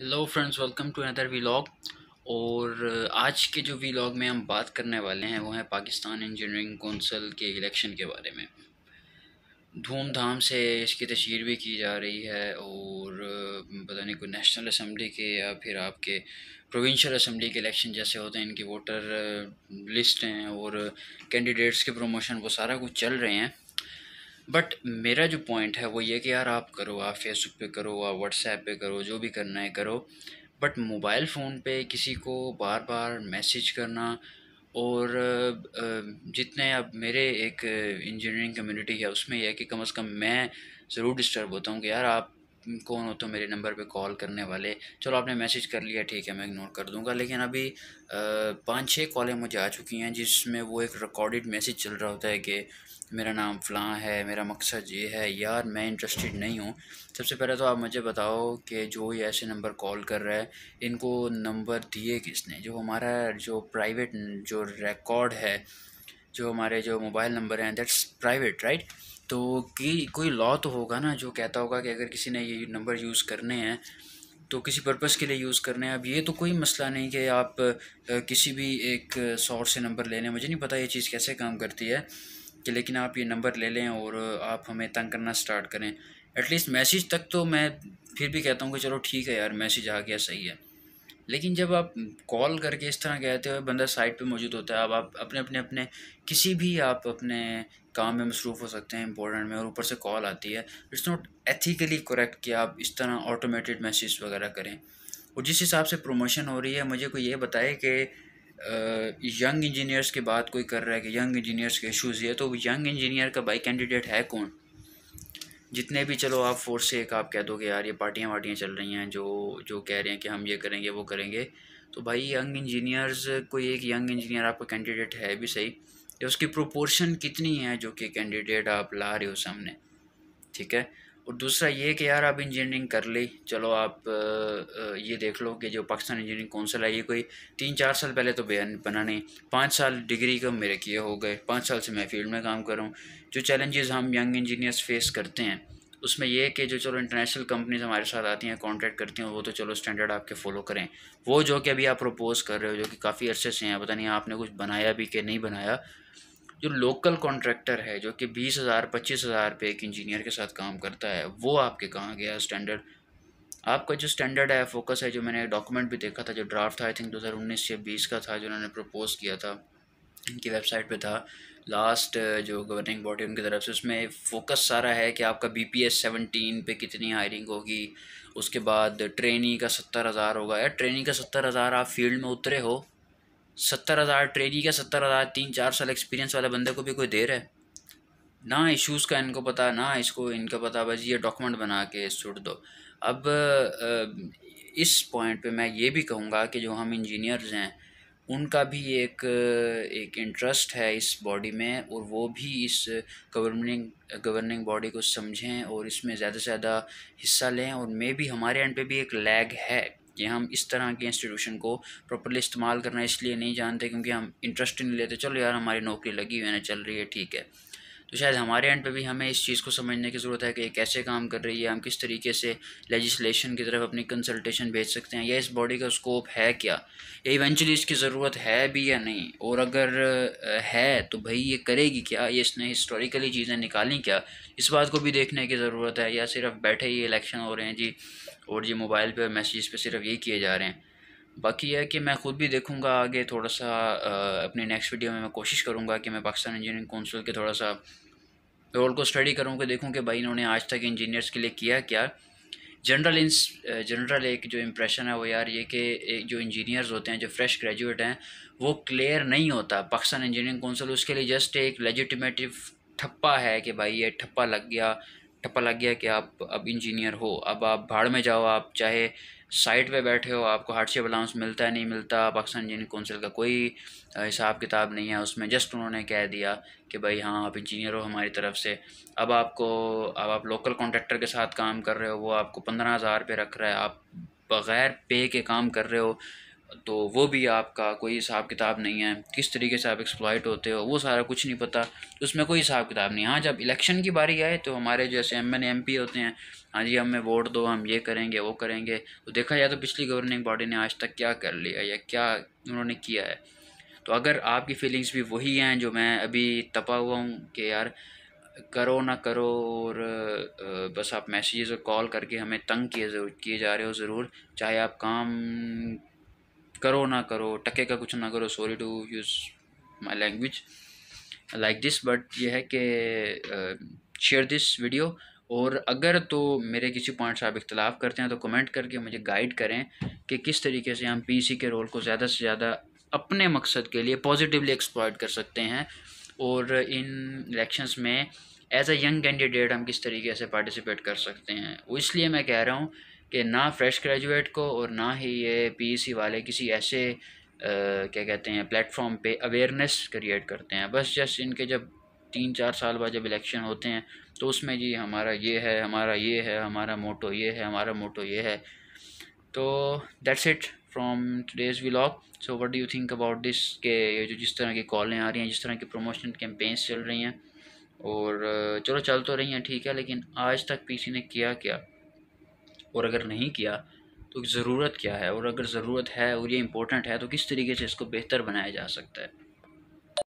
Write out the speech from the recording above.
hello friends welcome to another vlog और uh, आज के जो व्लॉग में हम बात करने वाले हैं वो है पाकिस्तान इंजीनियरिंग कौंसिल के इलेक्शन के बारे में धूमधाम से इसकी तशहर भी की जा रही है और uh, पता नहीं कोई नेशनल असम्बली के या फिर आपके प्रोविंशियल असम्बली के इलेक्शन जैसे होते हैं इनकी वोटर लिस्ट uh, हैं और कैंडिडेट्स के प्रमोशन वो सारा कुछ चल रहे हैं बट मेरा जो पॉइंट है वो ये कि यार आप करो आप फेसबुक पे करो आप व्हाट्सएप पे करो जो भी करना है करो बट मोबाइल फ़ोन पे किसी को बार बार मैसेज करना और जितने अब मेरे एक इंजीनियरिंग कम्युनिटी है उसमें यह है कि कम से कम मैं ज़रूर डिस्टर्ब होता हूँ कि यार आप कौन हो तो मेरे नंबर पे कॉल करने वाले चलो आपने मैसेज कर लिया ठीक है मैं इग्नोर कर दूंगा लेकिन अभी पाँच छः कॉलें मुझे आ चुकी हैं जिसमें वो एक रिकॉर्डेड मैसेज चल रहा होता है कि मेरा नाम फलां है मेरा मकसद ये है यार मैं इंटरेस्टेड नहीं हूँ सबसे पहले तो आप मुझे बताओ कि जो ये ऐसे नंबर कॉल कर रहा है इनको नंबर दिए किसने जो हमारा जो प्राइवेट जो रिकॉर्ड है जो हमारे जो मोबाइल नंबर हैं दैट्स प्राइवेट राइट तो कि कोई लॉ तो होगा ना जो कहता होगा कि अगर किसी ने ये नंबर यूज़ करने हैं तो किसी पर्पज़ के लिए यूज़ करने हैं अब ये तो कोई मसला नहीं कि आप किसी भी एक सोर्स से नंबर ले लें मुझे नहीं पता ये चीज़ कैसे काम करती है कि लेकिन आप ये नंबर ले लें और आप हमें तंग करना स्टार्ट करें एटलीस्ट मैसेज तक तो मैं फिर भी कहता हूँ कि चलो ठीक है यार मैसेज आ गया सही है लेकिन जब आप कॉल करके इस तरह कहते हो बंदा साइट पे मौजूद होता है अब आप अपने अपने अपने किसी भी आप अपने काम में मसरूफ़ हो सकते हैं इंपॉर्टेंट में और ऊपर से कॉल आती है इट्स नॉट एथिकली करेक्ट कि आप इस तरह ऑटोमेटेड मैसेज वगैरह करें और जिस हिसाब से प्रमोशन हो रही है मुझे कोई ये बताए कि यंग इंजीनियर्स की बात कोई कर रहा है कि यंग इंजीनियर्स के इशूज़ ये तो यंग इंजीनियर का बाई कैंडिडेट है कौन जितने भी चलो आप फोर्स से एक आप कह दोगे यार ये पार्टियाँ वार्टियाँ चल रही हैं जो जो कह रहे हैं कि हम ये करेंगे वो करेंगे तो भाई यंग इंजीनियर्स कोई एक यंग इंजीनियर आपका कैंडिडेट है भी सही या उसकी प्रोपोर्शन कितनी है जो कि कैंडिडेट आप ला रहे हो सामने ठीक है और दूसरा ये कि यार आप इंजीनियरिंग कर ली चलो आप ये देख लो कि जो पाकिस्तान इंजीनियरिंग कौंसिल है ये कोई तीन चार साल पहले तो बयान बना नहीं पाँच साल डिग्री का मेरे किए हो गए पाँच साल से मैं फील्ड में काम कर रहा हूँ जो चैलेंजेस हम यंग इंजीनियर्स फेस करते हैं उसमें ये कि जो चलो इंटरनेशनल कंपनीज हमारे साथ आती हैं कॉन्ट्रैक्ट करती हैं वो तो चलो स्टैंडर्ड आपके फॉलो करें वो जो कि अभी आप प्रपोज़ कर रहे हो जो कि काफ़ी अर्से से हैं पता नहीं आपने कुछ बनाया भी कि नहीं बनाया जो लोकल कॉन्ट्रैक्टर है जो कि बीस हज़ार पच्चीस हज़ार रुपये एक इंजीनियर के साथ काम करता है वो आपके कहाँ गया स्टैंडर्ड आपका जो स्टैंडर्ड है फोकस है जो मैंने डॉक्यूमेंट भी देखा था जो ड्राफ्ट था आई थिंक 2019 या 20 का था जो उन्होंने प्रपोज़ किया था इनकी वेबसाइट पे था लास्ट जो गवर्निंग बॉडी उनकी तरफ से उसमें फोकस सारा है कि आपका बी पी एस सेवनटीन पर कितनी हायरिंग होगी उसके बाद ट्रेनी का सत्तर हज़ार होगा या ट्रेनी का सत्तर हज़ार आप फील्ड में उतरे हो सत्तर हज़ार ट्रेनी का सत्तर हज़ार तीन चार साल एक्सपीरियंस वाले बंदे को भी कोई दे रहा है ना इश्यूज़ का इनको पता ना इसको इनका पता बस ये डॉक्यूमेंट बना के सुट दो अब इस पॉइंट पे मैं ये भी कहूँगा कि जो हम इंजीनियर्स हैं उनका भी एक एक इंटरेस्ट है इस बॉडी में और वो भी इस गवर्निंग गवर्निंग बॉडी को समझें और इसमें ज़्यादा से ज़्यादा हिस्सा लें और मे भी हमारे एंड पे भी एक लैग है कि हम इस तरह के इंस्टीट्यूशन को प्रॉपरली इस्तेमाल करना इसलिए नहीं जानते क्योंकि हम इंटरेस्ट नहीं लेते चलो यार हमारी नौकरी लगी हुई है ना चल रही है ठीक है तो शायद हमारे एंड पे भी हमें इस चीज़ को समझने की ज़रूरत है कि ये कैसे काम कर रही है हम किस तरीके से लेजिस्लेशन की तरफ अपनी कंसल्टेशन भेज सकते हैं या इस बॉडी का स्कोप है क्या या इवेंचुअली इसकी ज़रूरत है भी या नहीं और अगर है तो भाई ये करेगी क्या ये इसने हिस्टोरिकली चीज़ें निकाली क्या इस बात को भी देखने की ज़रूरत है या सिर्फ बैठे ही इलेक्शन हो रहे हैं जी और ये मोबाइल पे और मैसेज पे सिर्फ यही किए जा रहे हैं बाकी यह है कि मैं ख़ुद भी देखूंगा आगे थोड़ा सा अपने नेक्स्ट वीडियो में मैं कोशिश करूंगा कि मैं पाकिस्तान इंजीनियरिंग कौंसिल के थोड़ा सा रोल को स्टडी करूँ कि देखूँ कि भाई इन्होंने आज तक इंजीनियर्स के लिए किया क्या जनरल इंस जनरल एक जो इम्प्रेशन है वो यार ये कि जो इंजीनियर्स होते हैं जो फ्रेश ग्रेजुएट हैं वो क्लियर नहीं होता पाकिस्तान इंजीनियरिंग कौंसिल उसके लिए जस्ट एक लेजिटमेटिव ठप्पा है कि भाई ये ठप्पा लग गया ठप्पा लग गया कि आप अब इंजीनियर हो अब आप भाड़ में जाओ आप चाहे साइट पे बैठे हो आपको हार्डशिप अलाउंस मिलता है नहीं मिलता पाकिस्तान इंजीनियर काउंसिल का कोई हिसाब किताब नहीं है उसमें जस्ट उन्होंने कह दिया कि भाई हाँ आप इंजीनियर हो हमारी तरफ से अब आपको अब आप लोकल कॉन्ट्रेक्टर के साथ काम कर रहे हो वो आपको पंद्रह हज़ार रख रहा है आप बग़ैर पे के काम कर रहे हो तो वो भी आपका कोई हिसाब किताब नहीं है किस तरीके से आप एक्सप्लॉयट होते हो वो सारा कुछ नहीं पता उसमें कोई हिसाब किताब नहीं हाँ जब इलेक्शन की बारी आए तो हमारे जैसे एम एन एम पी होते हैं हाँ जी हमें वोट दो हम ये करेंगे वो करेंगे तो देखा जाए तो पिछली गवर्निंग बॉडी ने आज तक क्या कर लिया या क्या उन्होंने किया है तो अगर आपकी फीलिंग्स भी वही हैं जो मैं अभी तपा हुआ हूँ कि यार करो ना करो और बस आप मैसेजेस और कॉल करके हमें तंग किए किए जा रहे हो ज़रूर चाहे आप काम करो ना करो टके का कुछ ना करो sorry to use my language like this but ये है कि शेयर दिस वीडियो और अगर तो मेरे किसी पॉइंट से आप इख्तलाफ करते हैं तो कमेंट करके मुझे गाइड करें कि किस तरीके से हम पीसी के रोल को ज़्यादा से ज़्यादा अपने मकसद के लिए पॉजिटिवली एक्सप्लॉयट कर सकते हैं और इन इलेक्शंस में एज अ यंग कैंडिडेट हम किस तरीके से पार्टिसिपेट कर सकते हैं वो इसलिए मैं कह रहा हूँ कि ना फ़्रेश ग्रेजुएट को और ना ही ये पी e वाले किसी ऐसे आ, क्या कहते हैं प्लेटफॉर्म पे अवेयरनेस क्रिएट करते हैं बस जस्ट इनके जब तीन चार साल बाद जब इलेक्शन होते हैं तो उसमें जी हमारा ये है हमारा ये है हमारा मोटो ये है हमारा मोटो ये है तो that's it from today's vlog so what do you think about this के ये जो जिस तरह की कॉलें आ रही हैं जिस तरह की प्रमोशन कैंपेन्स चल रही हैं और चलो चल तो रही हैं ठीक है लेकिन आज तक पीसी e ने किया क्या और अगर नहीं किया तो ज़रूरत क्या है और अगर ज़रूरत है और ये इम्पोर्टेंट है तो किस तरीके से इसको बेहतर बनाया जा सकता है